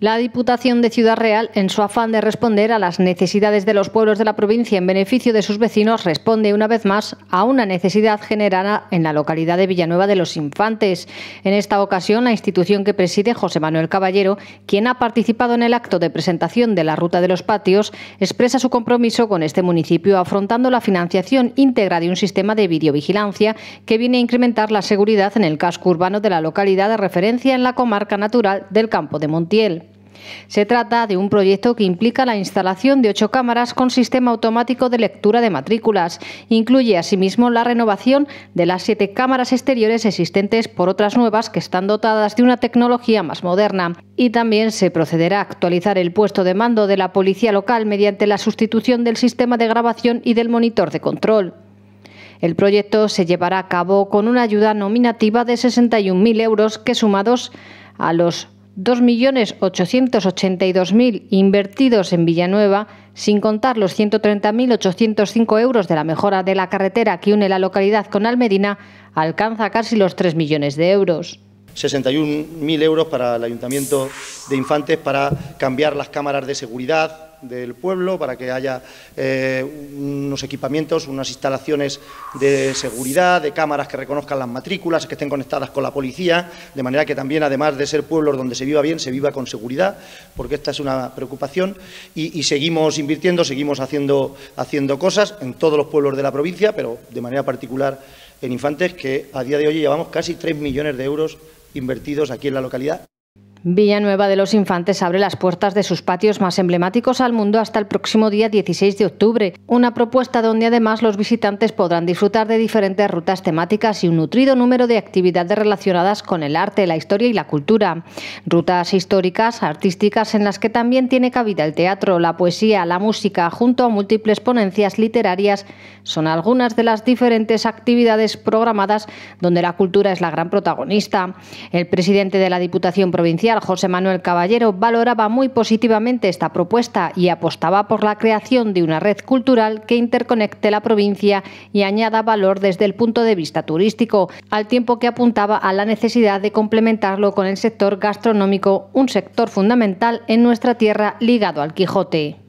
La Diputación de Ciudad Real, en su afán de responder a las necesidades de los pueblos de la provincia en beneficio de sus vecinos, responde una vez más a una necesidad generada en la localidad de Villanueva de los Infantes. En esta ocasión, la institución que preside José Manuel Caballero, quien ha participado en el acto de presentación de la Ruta de los Patios, expresa su compromiso con este municipio afrontando la financiación íntegra de un sistema de videovigilancia que viene a incrementar la seguridad en el casco urbano de la localidad de referencia en la comarca natural del Campo de Montiel. Se trata de un proyecto que implica la instalación de ocho cámaras con sistema automático de lectura de matrículas. Incluye asimismo la renovación de las siete cámaras exteriores existentes por otras nuevas que están dotadas de una tecnología más moderna. Y también se procederá a actualizar el puesto de mando de la policía local mediante la sustitución del sistema de grabación y del monitor de control. El proyecto se llevará a cabo con una ayuda nominativa de 61.000 euros que sumados a los 2.882.000 invertidos en Villanueva, sin contar los 130.805 euros de la mejora de la carretera que une la localidad con Almedina, alcanza casi los 3 millones de euros. 61.000 euros para el Ayuntamiento de Infantes para cambiar las cámaras de seguridad, del pueblo, para que haya eh, unos equipamientos, unas instalaciones de seguridad, de cámaras que reconozcan las matrículas, que estén conectadas con la policía, de manera que también, además de ser pueblos donde se viva bien, se viva con seguridad, porque esta es una preocupación. Y, seguimos invirtiendo, seguimos haciendo, haciendo cosas en todos los pueblos de la provincia, pero de manera particular en Infantes, que a día de hoy llevamos casi 3 millones de euros invertidos aquí en la localidad. Villanueva de los Infantes abre las puertas de sus patios más emblemáticos al mundo hasta el próximo día 16 de octubre, una propuesta donde además los visitantes podrán disfrutar de diferentes rutas temáticas y un nutrido número de actividades relacionadas con el arte, la historia y la cultura. Rutas históricas, artísticas en las que también tiene cabida el teatro, la poesía, la música, junto a múltiples ponencias literarias, son algunas de las diferentes actividades programadas donde la cultura es la gran protagonista. El presidente de la Diputación Provincial José Manuel Caballero valoraba muy positivamente esta propuesta y apostaba por la creación de una red cultural que interconecte la provincia y añada valor desde el punto de vista turístico, al tiempo que apuntaba a la necesidad de complementarlo con el sector gastronómico, un sector fundamental en nuestra tierra ligado al Quijote.